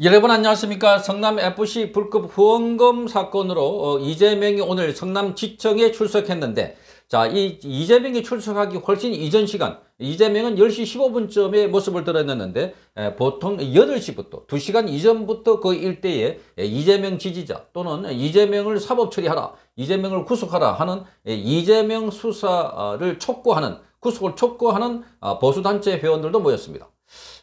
여러분 안녕하십니까 성남 FC 불법 후원금 사건으로 어, 이재명이 오늘 성남지청에 출석했는데 자이 이재명이 출석하기 훨씬 이전 시간 이재명은 10시 15분쯤에 모습을 드러냈는데 보통 8시부터 2시간 이전부터 그 일대에 이재명 지지자 또는 이재명을 사법 처리하라 이재명을 구속하라 하는 이재명 수사를 촉구하는 구속을 촉구하는 어, 보수단체 회원들도 모였습니다.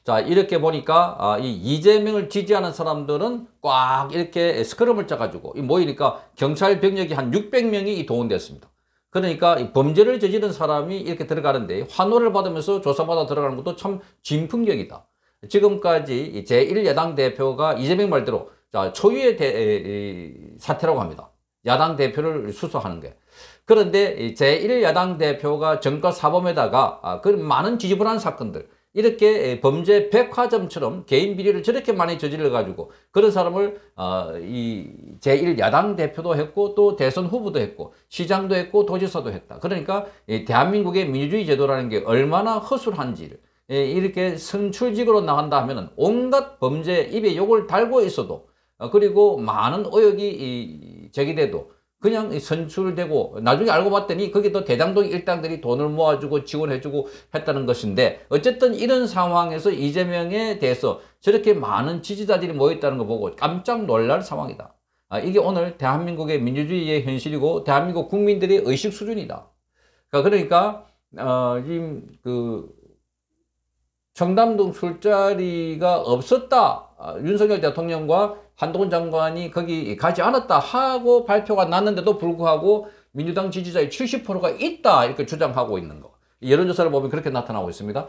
자 이렇게 보니까 아, 이 이재명을 지지하는 사람들은 꽉 이렇게 스크럼을 짜가지고 모이니까 경찰 병력이 한 600명이 동원됐습니다. 그러니까 범죄를 저지른 사람이 이렇게 들어가는데 환호를 받으면서 조사받아 들어가는 것도 참 진풍경이다. 지금까지 제1야당 대표가 이재명 말대로 초유의 대, 사태라고 합니다. 야당 대표를 수사하는 게. 그런데 제1야당 대표가 정과 사범에다가 아, 그 많은 지지분한 사건들 이렇게 범죄 백화점처럼 개인 비리를 저렇게 많이 저질러 가지고 그런 사람을 어, 이 제1야당 대표도 했고 또 대선 후보도 했고 시장도 했고 도지사도 했다. 그러니까 이 대한민국의 민주주의 제도라는 게 얼마나 허술한지를 이렇게 선출직으로 나간다 하면은 온갖 범죄 입에 욕을 달고 있어도 어, 그리고 많은 의혹이 제기돼도 그냥 선출되고 나중에 알고 봤더니 거기도 대장동 일당들이 돈을 모아주고 지원해주고 했다는 것인데 어쨌든 이런 상황에서 이재명에 대해서 저렇게 많은 지지자들이 모였다는 거 보고 깜짝 놀랄 상황이다. 아, 이게 오늘 대한민국의 민주주의의 현실이고 대한민국 국민들의 의식 수준이다. 그러니까, 그러니까 어, 지금 그 청담동 술자리가 없었다. 아, 윤석열 대통령과 한동훈 장관이 거기 가지 않았다 하고 발표가 났는데도 불구하고 민주당 지지자의 70%가 있다 이렇게 주장하고 있는 거. 여론조사를 보면 그렇게 나타나고 있습니다.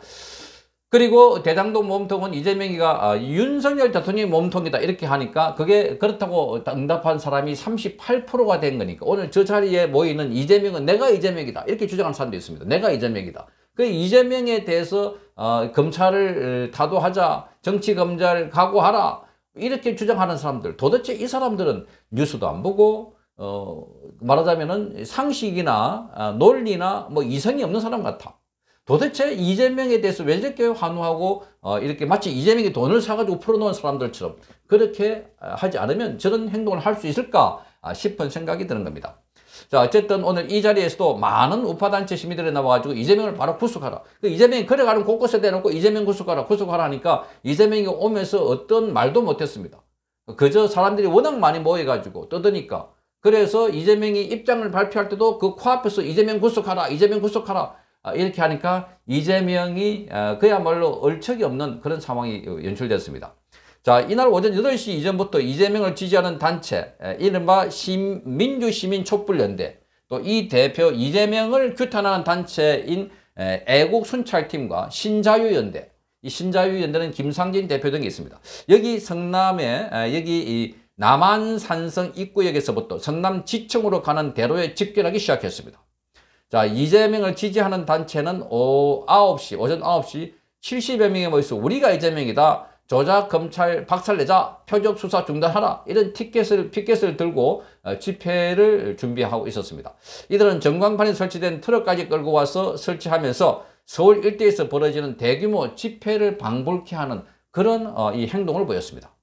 그리고 대장동 몸통은 이재명이가 아, 윤석열 대통령의 몸통이다 이렇게 하니까 그게 그렇다고 응답한 사람이 38%가 된 거니까 오늘 저 자리에 모이는 이재명은 내가 이재명이다 이렇게 주장하는 사람도 있습니다. 내가 이재명이다. 그 이재명에 대해서 어, 검찰을 타도하자 어, 정치 검찰 각오하라 이렇게 주장하는 사람들 도대체 이 사람들은 뉴스도 안 보고 어, 말하자면은 상식이나 어, 논리나 뭐 이성이 없는 사람 같아. 도대체 이재명에 대해서 왜 저렇게 환호하고 어, 이렇게 마치 이재명이 돈을 사가지고 풀어놓은 사람들처럼 그렇게 어, 하지 않으면 저런 행동을 할 수 있을까 아, 싶은 생각이 드는 겁니다. 자 어쨌든 오늘 이 자리에서도 많은 우파단체 시민들이 나와가지고 이재명을 바로 구속하라. 그 이재명이 걸어가는 곳곳에 대놓고 이재명 구속하라 구속하라 하니까 이재명이 오면서 어떤 말도 못했습니다. 그저 사람들이 워낙 많이 모여가지고 떠드니까 그래서 이재명이 입장을 발표할 때도 그 코앞에서 이재명 구속하라 이재명 구속하라 아, 이렇게 하니까 이재명이 아, 그야말로 얼척이 없는 그런 상황이 연출됐습니다. 자, 이날 오전 8시 이전부터 이재명을 지지하는 단체, 이른바 심, 민주시민촛불연대, 또 이 대표 이재명을 규탄하는 단체인 애국순찰팀과 신자유연대, 이 신자유연대는 김상진 대표 등이 있습니다. 여기 성남에, 여기 이 남한산성 입구역에서부터 성남 지청으로 가는 대로에 집결하기 시작했습니다. 자, 이재명을 지지하는 단체는 오, 9시, 오전 9시 70여 명에 모여서 우리가 이재명이다. 조작 검찰 박살내자 표적 수사 중단하라 이런 티켓을 피켓을 들고 어, 집회를 준비하고 있었습니다. 이들은 전광판에 설치된 트럭까지 끌고 와서 설치하면서 서울 일대에서 벌어지는 대규모 집회를 방불케 하는 그런 어, 이 행동을 보였습니다.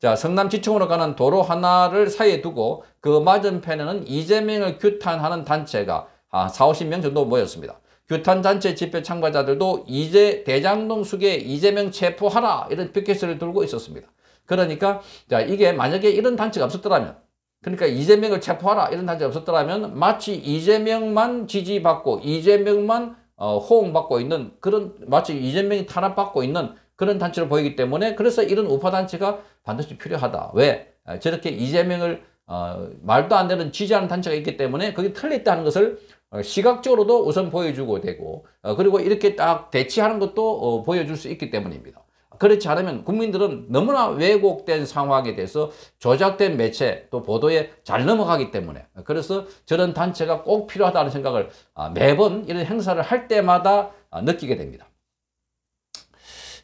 자, 성남지청으로 가는 도로 하나를 사이에 두고 그 맞은편에는 이재명을 규탄하는 단체가 아, 4, 50명 정도 모였습니다. 규탄단체 집회 참가자들도 이제 대장동 수계 이재명 체포하라 이런 피켓을 들고 있었습니다. 그러니까 자 이게 만약에 이런 단체가 없었더라면 그러니까 이재명을 체포하라 이런 단체가 없었더라면 마치 이재명만 지지받고 이재명만 어, 호응받고 있는 그런 마치 이재명이 탄압받고 있는 그런 단체로 보이기 때문에 그래서 이런 우파 단체가 반드시 필요하다. 왜? 아, 저렇게 이재명을 어, 말도 안 되는 지지하는 단체가 있기 때문에 그게 틀렸다는 것을 어, 시각적으로도 우선 보여주고 되고 어, 그리고 이렇게 딱 대치하는 것도 어, 보여줄 수 있기 때문입니다. 그렇지 않으면 국민들은 너무나 왜곡된 상황에 대해서 조작된 매체 또 보도에 잘 넘어가기 때문에 그래서 저런 단체가 꼭 필요하다는 생각을 아, 매번 이런 행사를 할 때마다 아, 느끼게 됩니다.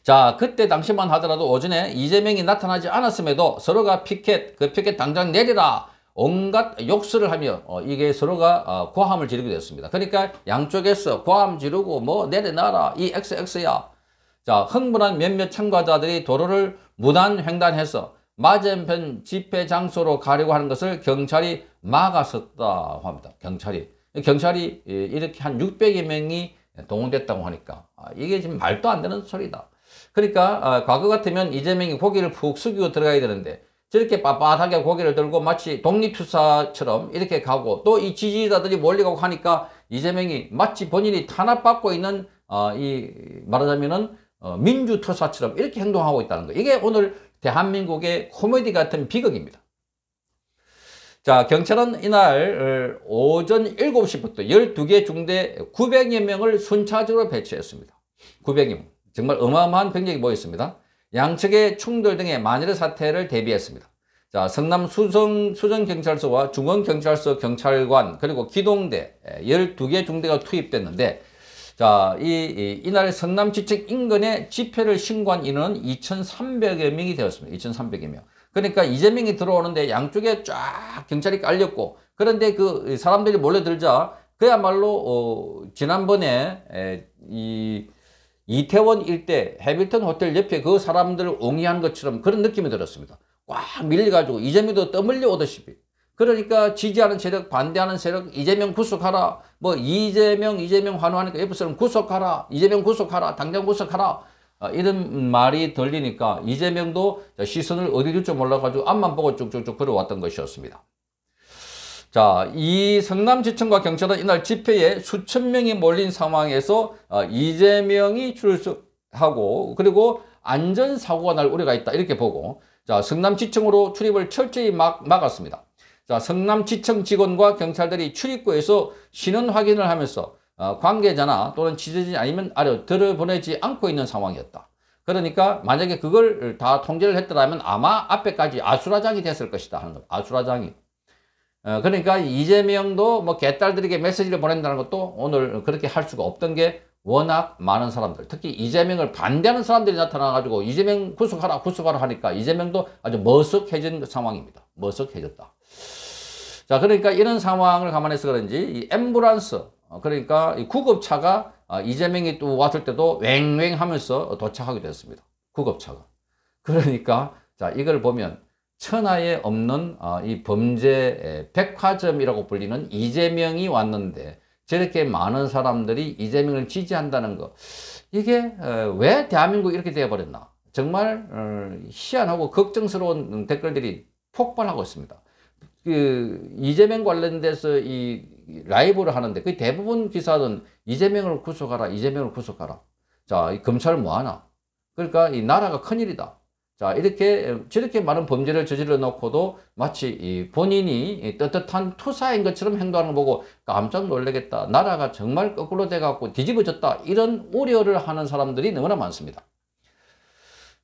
자 그때 당시만 하더라도 오전에 이재명이 나타나지 않았음에도 서로가 피켓 그 피켓 당장 내리라 온갖 욕설을 하며 어, 이게 서로가 어, 고함을 지르게 되었습니다. 그러니까 양쪽에서 고함 지르고 뭐 내려놔라 이 XX야 자 흥분한 몇몇 참가자들이 도로를 무단 횡단해서 맞은편 집회 장소로 가려고 하는 것을 경찰이 막았었다고 합니다. 경찰이 경찰이 예, 이렇게 한 600여 명이 동원됐다고 하니까 아, 이게 지금 말도 안 되는 소리다. 그러니까 아, 과거 같으면 이재명이 고기를푹 숙이고 들어가야 되는데 저렇게 빳빳하게 고개를 들고 마치 독립투사처럼 이렇게 가고 또 이 지지자들이 몰리고 하니까 이재명이 마치 본인이 탄압받고 있는 어, 이 말하자면은 어, 민주투사처럼 이렇게 행동하고 있다는 거 이게 오늘 대한민국의 코미디 같은 비극입니다. 자 경찰은 이날 어, 오전 7시부터 12개 중대 900여 명을 순차적으로 배치했습니다. 900여 명. 정말 어마어마한 병력이 모였습니다. 양측의 충돌 등의 만일의 사태를 대비했습니다. 자, 성남 수성, 수정경찰서와 중원경찰서 경찰관, 그리고 기동대, 12개 예, 중대가 투입됐는데, 자, 이, 이 이날 성남 지책 인근에 집회를 신고한 인원은 2,300여 명이 되었습니다. 2,300여 명. 그러니까 이재명이 들어오는데 양쪽에 쫙 경찰이 깔렸고, 그런데 그 사람들이 몰려들자, 그야말로, 어, 지난번에, 에, 이, 이태원 일대 해밀턴 호텔 옆에 그 사람들을 옹이한 것처럼 그런 느낌이 들었습니다. 꽉 밀려가지고 이재명도 떠밀려 오듯이피 그러니까 지지하는 세력, 반대하는 세력, 이재명 구속하라. 뭐 이재명, 이재명 환호하니까 옆에 사는 구속하라. 이재명 구속하라. 당장 구속하라. 어, 이런 말이 들리니까 이재명도 시선을 어디 둘지 몰라가지고 앞만 보고 쭉쭉쭉 걸어왔던 것이었습니다. 자, 이 성남지청과 경찰은 이날 집회에 수천 명이 몰린 상황에서 어, 이재명이 출석하고 그리고 안전사고가 날 우려가 있다 이렇게 보고 자 성남지청으로 출입을 철저히 막, 막았습니다. 자 성남지청 직원과 경찰들이 출입구에서 신원 확인을 하면서 어, 관계자나 또는 취재진 아니면 아래 들어보내지 않고 있는 상황이었다. 그러니까 만약에 그걸 다 통제를 했더라면 아마 앞에까지 아수라장이 됐을 것이다 하는 겁 아수라장이. 어, 그러니까 이재명도 뭐 개딸들에게 메시지를 보낸다는 것도 오늘 그렇게 할 수가 없던 게 워낙 많은 사람들 특히 이재명을 반대하는 사람들이 나타나 가지고 이재명 구속하라 구속하라 하니까 이재명도 아주 머쓱해진 상황입니다 머쓱해졌다 자 그러니까 이런 상황을 감안해서 그런지 이엠브란스 어, 그러니까 이 구급차가 어, 이재명이 또 왔을 때도 웽웽 하면서 도착하게 됐습니다 구급차가 그러니까 자 이걸 보면 천하에 없는 어, 이 범죄 백화점이라고 불리는 이재명이 왔는데 저렇게 많은 사람들이 이재명을 지지한다는 거 이게 어, 왜 대한민국 이렇게 되어버렸나 정말 어, 희한하고 걱정스러운 댓글들이 폭발하고 있습니다. 그 이재명 관련돼서 이 라이브를 하는데 그 대부분 기사는 이재명을 구속하라 이재명을 구속하라 자 검찰 뭐하나 그러니까 이 나라가 큰일이다 자, 이렇게, 저렇게 많은 범죄를 저질러 놓고도 마치 본인이 떳떳한 투사인 것처럼 행동하는 거 보고 깜짝 놀라겠다. 나라가 정말 거꾸로 돼갖고 뒤집어졌다. 이런 우려를 하는 사람들이 너무나 많습니다.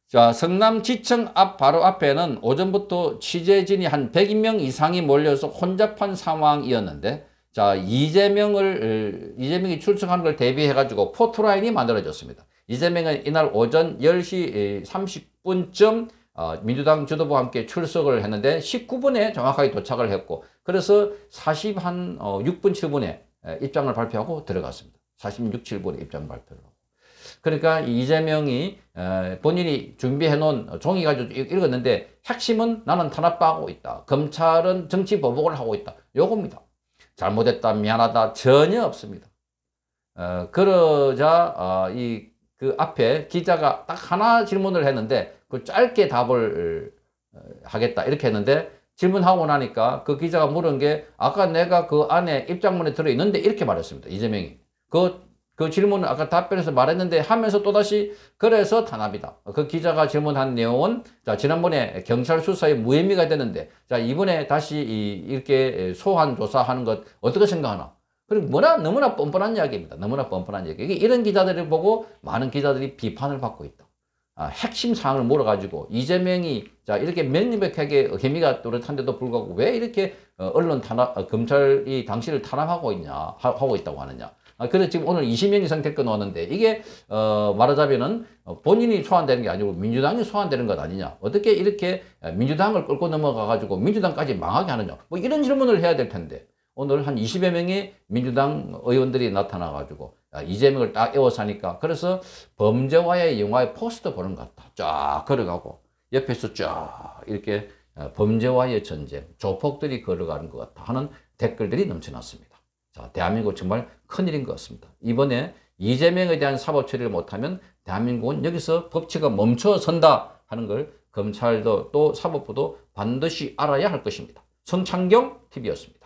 자, 성남지청 앞 바로 앞에는 오전부터 취재진이 한 100명 인 이상이 몰려서 혼잡한 상황이었는데 자, 이재명을, 이재명이 출석하는 걸 대비해가지고 포트라인이 만들어졌습니다. 이재명은 이날 오전 10시 30분쯤 어, 민주당 주도부와 함께 출석을 했는데 19분에 정확하게 도착을 했고 그래서 40한 6분 어, 7분에 입장을 발표하고 들어갔습니다. 46, 7분에 입장 발표를 하고. 그러니까 이재명이 본인이 준비해 놓은 종이 가지고 읽었는데 핵심은 나는 탄압하고 있다. 검찰은 정치 보복을 하고 있다. 요겁니다. 잘못했다, 미안하다 전혀 없습니다. 어, 그러자 어, 이그 앞에 기자가 딱 하나 질문을 했는데 그 짧게 답을 어, 하겠다 이렇게 했는데 질문하고 나니까 그 기자가 물은 게 아까 내가 그 안에 입장문에 들어있는데 이렇게 말했습니다. 이재명이. 그, 그질문을 아까 답변에서 말했는데 하면서 또다시 그래서 탄압이다. 그 기자가 질문한 내용은 자, 지난번에 경찰 수사에 무혐의가 되는데 자, 이번에 다시 이, 이렇게 소환 조사하는 것 어떻게 생각하나? 그리고 뭐나 너무나 뻔뻔한 이야기입니다. 너무나 뻔뻔한 이야기. 이런 기자들을 보고 많은 기자들이 비판을 받고 있다. 아, 핵심 사항을 몰아가지고 이재명이 자 이렇게 몇몇하게 혐의가 또렷한데도 불구하고 왜 이렇게 어, 언론 탄압, 어, 검찰이 당시를 탄압하고 있냐 하고 있다고 하느냐. 아, 그래서 지금 오늘 20명 이상 댓글 왔는데 이게 어, 말하자면은 어, 본인이 소환되는 게 아니고 민주당이 소환되는 것 아니냐 어떻게 이렇게 민주당을 끌고 넘어가 가지고 민주당까지 망하게 하느냐 뭐 이런 질문을 해야 될 텐데 오늘 한 20여 명의 민주당 의원들이 나타나가지고 이재명을 딱 에워싸니까 그래서 범죄와의 영화의 포스터 보는 것 같다. 쫙 걸어가고 옆에서 쫙 이렇게 어, 범죄와의 전쟁, 조폭들이 걸어가는 것 같다 하는 댓글들이 넘쳐났습니다. 자, 대한민국 정말 큰일인 것 같습니다. 이번에 이재명에 대한 사법 처리를 못하면 대한민국은 여기서 법치가 멈춰선다 하는 걸 검찰도 또 사법부도 반드시 알아야 할 것입니다. 성창경 TV였습니다.